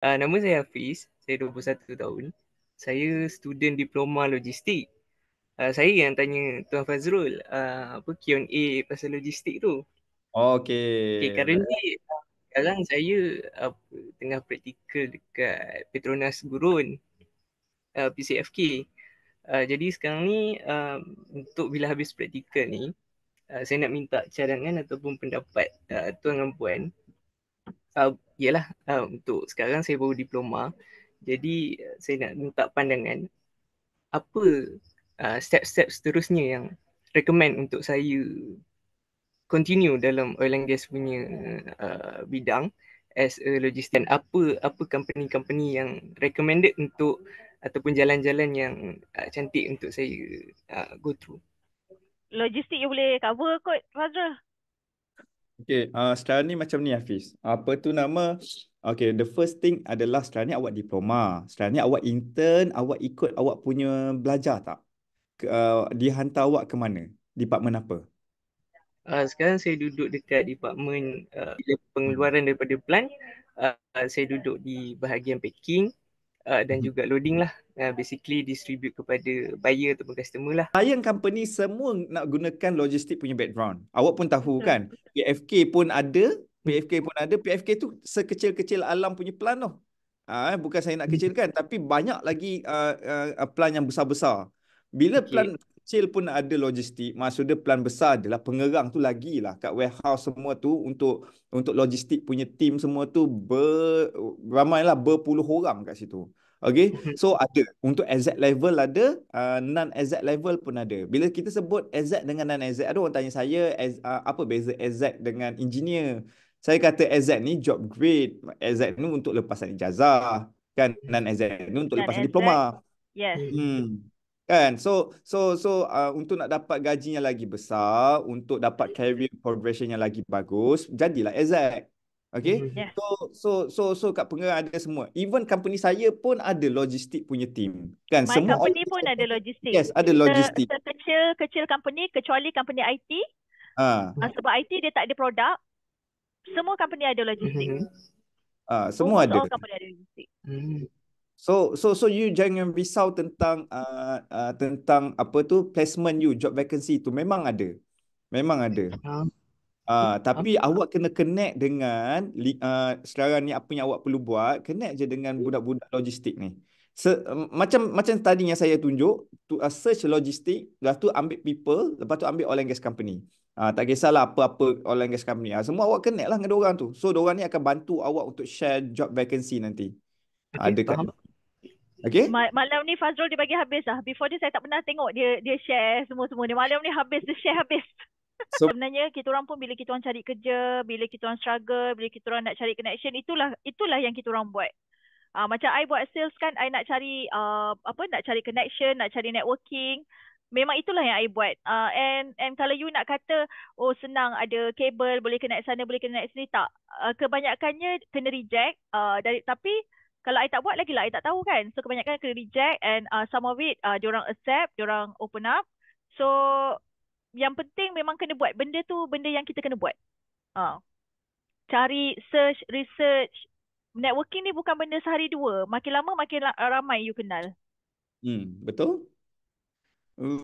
Uh, nama saya Hafiz, saya 21 tahun. Saya student diploma logistik. Uh, saya yang tanya Tuan Fazrul, uh, apa Q&A pasal logistik tu? Okay. Okay, ni sekarang saya uh, tengah praktikal dekat Petronas Gurun, uh, PCFK. Uh, jadi sekarang ni, um, untuk bila habis praktikal ni, uh, saya nak minta cadangan ataupun pendapat uh, Tuan dan Puan. Uh, ialah uh, ah, untuk sekarang saya baru diploma. Jadi eh, saya nak minta pandangan apa uh, ah, step-step seterusnya yang recommend untuk saya continue dalam oil and gas punya uh, bidang as a logistician apa apa company-company yang recommended untuk ataupun jalan-jalan yang uh, cantik untuk saya uh, go through logistik you boleh cover kot Fazrul Okay, uh, sekarang ni macam ni Hafiz. Apa tu nama? Okay, the first thing adalah sekarang ni awak diploma. Sekarang ni awak intern, awak ikut awak punya belajar tak? Uh, dihantar awak ke mana? Departemen apa? Uh, sekarang saya duduk dekat departemen uh, pengeluaran daripada plan. Uh, saya duduk di bahagian packing uh, dan mhm. juga loading lah uh, basically distribute kepada buyer ataupun customer lah Lion company semua nak gunakan logistik punya background awak pun tahu hmm. kan PFK pun ada PFK pun ada PFK tu sekecil-kecil alam punya plan tu uh, bukan saya nak hmm. kecilkan hmm. tapi banyak lagi uh, uh, plan yang besar-besar bila okay. plan kecil pun ada logistik maksud dia pelan besar adalah pengerang tu lagi lah, kat warehouse semua tu untuk untuk logistik punya team semua tu ber, ramailah berpuluh orang kat situ Okay, hmm. so ada. Untuk exact level ada, uh, non-exact level pun ada. Bila kita sebut exact dengan non-exact, ada orang tanya saya as, uh, apa beza exact dengan engineer. Saya kata exact ni job grade, exact ni untuk lepasan ijazah, kan non-exact ni untuk lepasan diploma. Yes. Hmm kan so so so uh, untuk nak dapat gaji yang lagi besar untuk dapat hmm. career progression yang lagi bagus jadilah exact okey hmm. yeah. so so so so kat pengerang ada semua even company saya pun ada logistik punya team kan My semua company pun ada logistik yes ada logistik kecil kecil company kecuali company IT ha. uh, sebab IT dia tak ada produk semua company ada logistik hmm. ah uh, semua so, ada semua company ada logistik hmm. So so so you jangan risau tentang uh, uh, tentang apa tu placement you job vacancy tu memang ada. Memang ada. Uh, tapi uh. awak kena connect dengan uh, sekarang ni apa yang awak perlu buat, connect je dengan budak-budak logistik ni. So, macam macam tadi yang saya tunjuk to uh, search logistik lepas tu ambil people lepas tu ambil oil and gas company uh, tak kisahlah apa-apa oil and gas company uh, semua awak connect lah dengan orang tu so orang ni akan bantu awak untuk share job vacancy nanti okay, uh, dekat Okay. Mal- malam ni Fazrul dia bagi habis lah. Before ni saya tak pernah tengok dia dia share semua-semua ni. Malam ni habis dia share habis. So, Sebenarnya kita orang pun bila kita orang cari kerja, bila kita orang struggle, bila kita orang nak cari connection, itulah itulah yang kita orang buat. Uh, macam I buat sales kan, I nak cari uh, apa nak cari connection, nak cari networking. Memang itulah yang I buat. Uh, and and kalau you nak kata oh senang ada kabel, boleh connect sana, boleh connect sini tak. Uh, kebanyakannya kena reject uh, dari tapi kalau I tak buat lagi lah, I tak tahu kan. So kebanyakan kena reject and uh, some of it uh, orang accept, orang open up. So yang penting memang kena buat. Benda tu benda yang kita kena buat. Uh. Cari, search, research. Networking ni bukan benda sehari dua. Makin lama makin ramai you kenal. Hmm, betul.